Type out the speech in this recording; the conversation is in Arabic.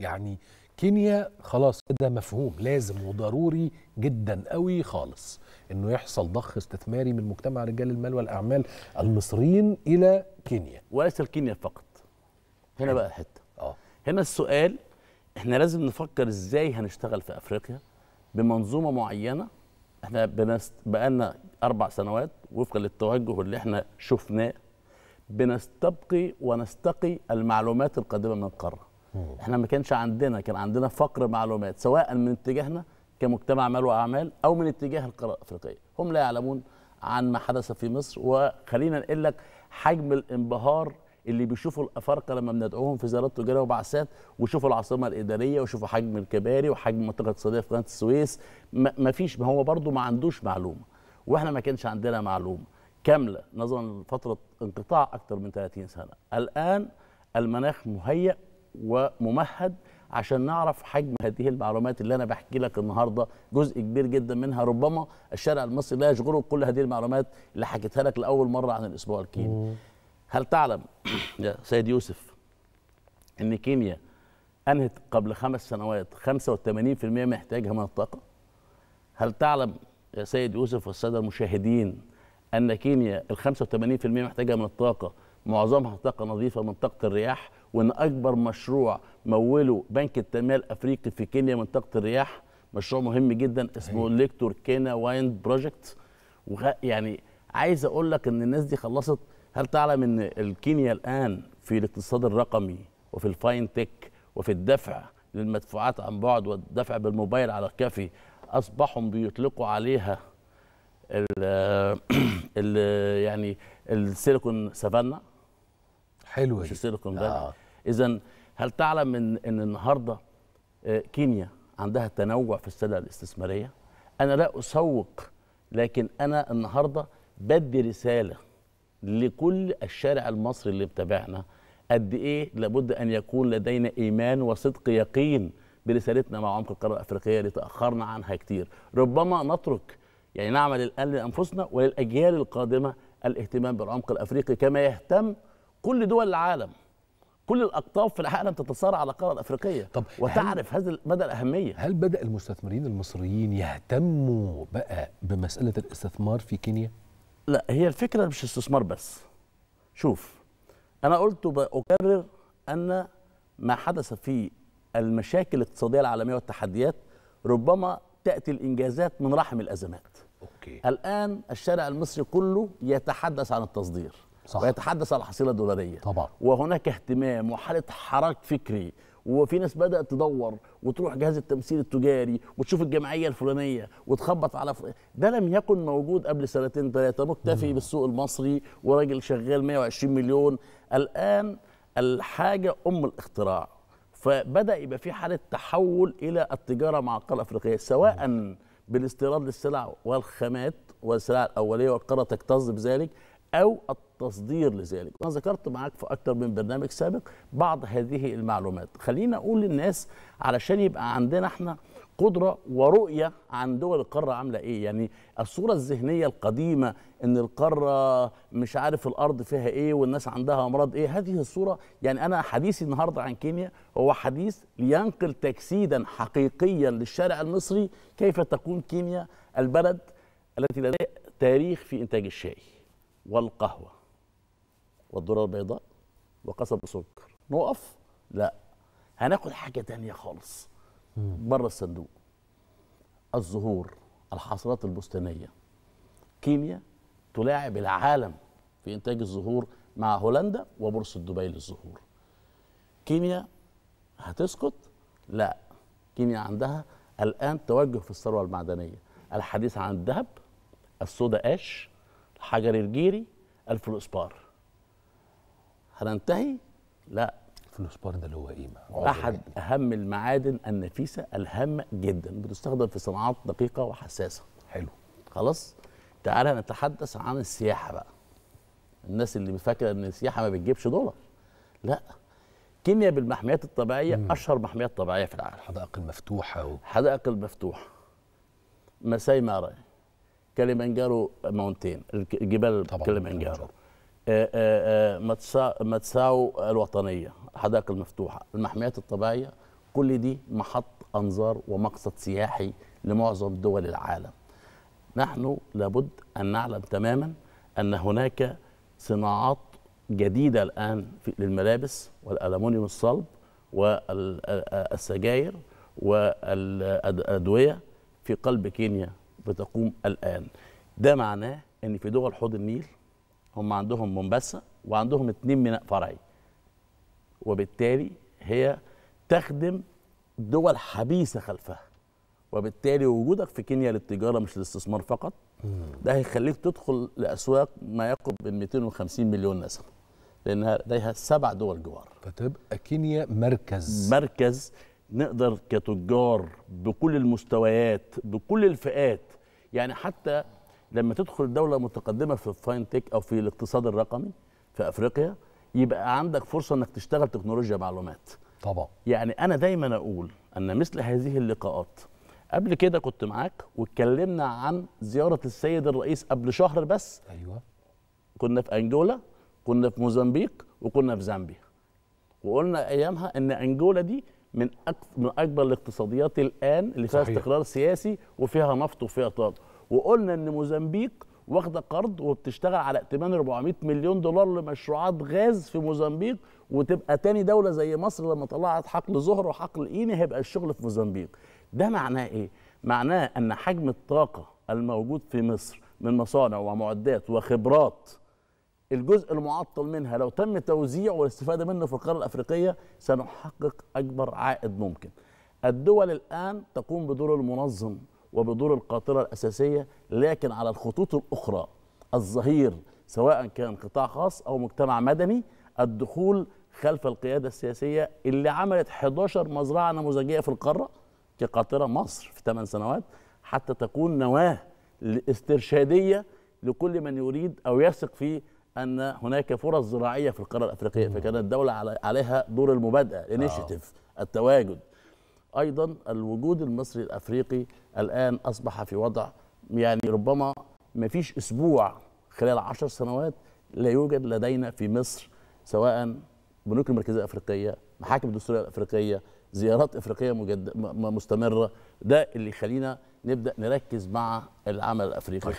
يعني كينيا خلاص كده مفهوم لازم وضروري جدا قوي خالص انه يحصل ضخ استثماري من مجتمع رجال المال والاعمال المصريين الى كينيا وليس الكينيا فقط هنا بقى الحته اه هنا السؤال احنا لازم نفكر ازاي هنشتغل في افريقيا بمنظومه معينه احنا بنست بقالنا اربع سنوات وفقا للتوجه اللي احنا شفناه بنستبقي ونستقي المعلومات القادمه من القاره احنا ما كانش عندنا كان عندنا فقر معلومات سواء من اتجاهنا كمجتمع مال واعمال او من اتجاه القاره الافريقيه هم لا يعلمون عن ما حدث في مصر وخلينا نقول لك حجم الانبهار اللي بيشوفوا الافارقه لما بندعوهم في زيارات تجاريه وبعثات ويشوفوا العاصمه الاداريه ويشوفوا حجم الكباري وحجم المنطقه الاقتصاديه في قناه السويس ما فيش ما هو برضه ما عندوش معلومه واحنا ما كانش عندنا معلومه كامله نظرا لفتره انقطاع اكثر من 30 سنه الان المناخ مهيأ وممهد عشان نعرف حجم هذه المعلومات اللي انا بحكي لك النهارده جزء كبير جدا منها ربما الشارع المصري لا يشغله كل هذه المعلومات اللي حكيتها لك لاول مره عن الاسبوع الكيمي. هل تعلم يا سيد يوسف ان كيمياء انهت قبل خمس سنوات 85% من احتياجها من الطاقه؟ هل تعلم يا سيد يوسف والساده المشاهدين ان كيمياء ال 85% محتاجها من الطاقه معظمها طاقه نظيفه من طاقه الرياح وان اكبر مشروع موله بنك التنميه الافريقي في كينيا من طاقه الرياح مشروع مهم جدا اسمه ليكتور كينا وايند بروجكت يعني عايز اقول لك ان الناس دي خلصت هل تعلم ان الكينيا الان في الاقتصاد الرقمي وفي الفاين تك وفي الدفع للمدفوعات عن بعد والدفع بالموبايل على الكافي اصبحوا بيطلقوا عليها ال يعني السيليكون سافانا حلوه مش السيليكون فالي آه. اذا هل تعلم ان ان النهارده آه، كينيا عندها تنوع في السلع الاستثماريه انا لا اسوق لكن انا النهارده بدي رساله لكل الشارع المصري اللي بتابعنا قد ايه لابد ان يكون لدينا ايمان وصدق يقين برسالتنا مع عمق القاره الافريقيه اللي تاخرنا عنها كتير ربما نترك يعني نعمل الان لانفسنا وللاجيال القادمه الاهتمام بالعمق الافريقي كما يهتم كل دول العالم كل الاقطاب في العالم تتصارع على القاره الافريقيه طب وتعرف هذا مدى الاهميه هل بدا المستثمرين المصريين يهتموا بقى بمساله الاستثمار في كينيا لا هي الفكره مش استثمار بس شوف انا قلت واكرر ان ما حدث في المشاكل الاقتصاديه العالميه والتحديات ربما تاتي الانجازات من رحم الازمات أوكي. الان الشارع المصري كله يتحدث عن التصدير صح. ويتحدث عن الحصيله الدولاريه طبعا وهناك اهتمام وحاله حراك فكري وفي ناس بدات تدور وتروح جهاز التمثيل التجاري وتشوف الجمعيه الفلانيه وتخبط على ف... ده لم يكن موجود قبل سنتين ثلاثه مكتفي مم. بالسوق المصري وراجل شغال 120 مليون الان الحاجه ام الاختراع فبدا يبقى في حاله تحول الى التجاره مع القاره الافريقيه سواء بالاستيراد للسلع والخامات والسلع الاوليه والقاره تكتظ بذلك أو التصدير لذلك أنا ذكرت معاك في أكثر من برنامج سابق بعض هذه المعلومات خلينا أقول للناس علشان يبقى عندنا احنا قدرة ورؤية عن دول القارة عاملة إيه يعني الصورة الذهنية القديمة إن القارة مش عارف الأرض فيها إيه والناس عندها أمراض إيه هذه الصورة يعني أنا حديثي النهاردة عن كينيا هو حديث لينقل تجسيدا حقيقيا للشارع المصري كيف تكون كينيا البلد التي لديها تاريخ في إنتاج الشاي والقهوة والذرة البيضاء وقصب سكر نقف لا هناخد حاجة تانية خالص بره الصندوق الزهور الحصرات البستانية كينيا تلاعب العالم في إنتاج الزهور مع هولندا وبورصة دبي للزهور كينيا هتسكت؟ لا كينيا عندها الآن توجه في الثروة المعدنية الحديث عن الذهب السودا اش حجر الجيري الفلوسبار هننتهي؟ لا الفلوسبار ده اللي هو ايه احد اهم المعادن النفيسه الهامه جدا بتستخدم في صناعات دقيقه وحساسه حلو خلاص تعالى نتحدث عن السياحه بقى الناس اللي فاكره ان السياحه ما بتجيبش دولار لا كينيا بالمحميات الطبيعيه مم. اشهر محميات طبيعيه في العالم الحدائق المفتوحه و... الحدائق المفتوحه مساي مارا كليمانجارو ماونتين الجبال كليمانجارو يعني آه، آه، آه، ماتساو الوطنيه الحدائق المفتوحه المحميات الطبيعيه كل دي محط انظار ومقصد سياحي لمعظم دول العالم نحن لابد ان نعلم تماما ان هناك صناعات جديده الان للملابس والالومنيوم الصلب والسجاير والادويه في قلب كينيا بتقوم الآن ده معناه ان في دول حوض النيل هم عندهم منبسة وعندهم اتنين ميناء فرعي وبالتالي هي تخدم دول حبيسه خلفها وبالتالي وجودك في كينيا للتجاره مش للاستثمار فقط ده هيخليك تدخل لاسواق ما يقرب من 250 مليون نسمه لانها لديها سبع دول جوار فتبقى كينيا مركز مركز نقدر كتجار بكل المستويات بكل الفئات يعني حتى لما تدخل دوله متقدمه في الفاين تيك او في الاقتصاد الرقمي في افريقيا يبقى عندك فرصه انك تشتغل تكنولوجيا معلومات طبعا يعني انا دايما اقول ان مثل هذه اللقاءات قبل كده كنت معاك واتكلمنا عن زياره السيد الرئيس قبل شهر بس ايوه كنا في انجولا كنا في موزمبيق وكنا في زامبيا وقلنا ايامها ان انجولا دي من من اكبر الاقتصاديات الان اللي فيها صحيح. استقرار سياسي وفيها نفط وفيها طاقه وقلنا ان موزمبيق واخده قرض وبتشتغل على ائتمان 400 مليون دولار لمشروعات غاز في موزمبيق وتبقى تاني دوله زي مصر لما طلعت حقل زهر وحقل قيني هيبقى الشغل في موزمبيق ده معناه ايه معناه ان حجم الطاقه الموجود في مصر من مصانع ومعدات وخبرات الجزء المعطل منها لو تم توزيعه والاستفاده منه في القاره الافريقيه سنحقق اكبر عائد ممكن. الدول الان تقوم بدور المنظم وبدور القاطره الاساسيه لكن على الخطوط الاخرى الظهير سواء كان قطاع خاص او مجتمع مدني الدخول خلف القياده السياسيه اللي عملت 11 مزرعه نموذجيه في القاره كقاطره مصر في 8 سنوات حتى تكون نواه استرشاديه لكل من يريد او يثق في ان هناك فرص زراعيه في القاره الافريقيه فكانت الدوله عليها دور المبادئه الانيشيتيف آه. التواجد ايضا الوجود المصري الافريقي الان اصبح في وضع يعني ربما ما فيش اسبوع خلال عشر سنوات لا يوجد لدينا في مصر سواء بنوك المركزيه الافريقيه محاكم الدستوريه الافريقيه زيارات افريقيه مجد... مستمره ده اللي يخلينا نبدا نركز مع العمل الافريقي